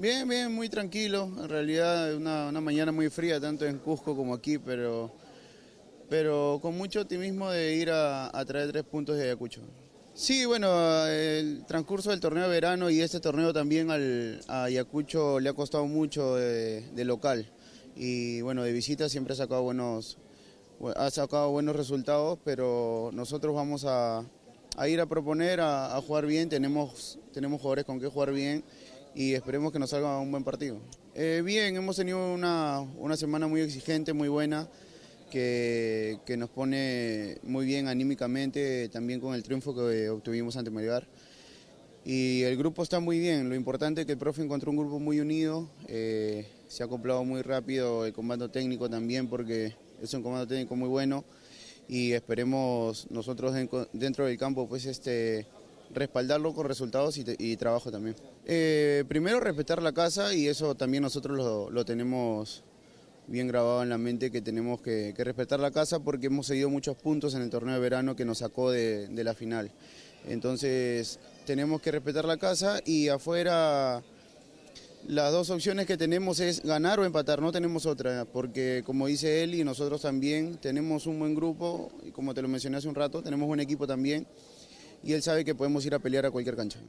Bien, bien, muy tranquilo. En realidad una, una mañana muy fría, tanto en Cusco como aquí, pero, pero con mucho optimismo de ir a, traer tres puntos de Ayacucho. Sí, bueno, el transcurso del torneo de verano y este torneo también al, a Ayacucho le ha costado mucho de, local. Y bueno, de visita siempre ha sacado buenos, ha sacado buenos resultados, pero nosotros vamos a, ir a proponer, a, jugar bien, tenemos, tenemos jugadores con que jugar bien y esperemos que nos salga un buen partido. Eh, bien, hemos tenido una, semana muy exigente, muy buena, que, nos pone muy bien anímicamente, también con el triunfo que obtuvimos ante Melgar. Y el grupo está muy bien, lo importante es que el profe encontró un grupo muy unido, eh, se ha acoplado muy rápido el comando técnico también porque es un comando técnico muy bueno y esperemos nosotros dentro del campo pues este respaldarlo con resultados y, trabajo también. Eh, primero respetar la casa y eso también nosotros lo, tenemos bien grabado en la mente que tenemos que, respetar la casa porque hemos seguido muchos puntos en el torneo de verano que nos sacó de, la final. Entonces tenemos que respetar la casa y afuera las dos opciones que tenemos es ganar o empatar, no tenemos otra, porque como dice él y nosotros también tenemos un buen grupo, y como te lo mencioné hace un rato, tenemos un equipo también y él sabe que podemos ir a pelear a cualquier cancha.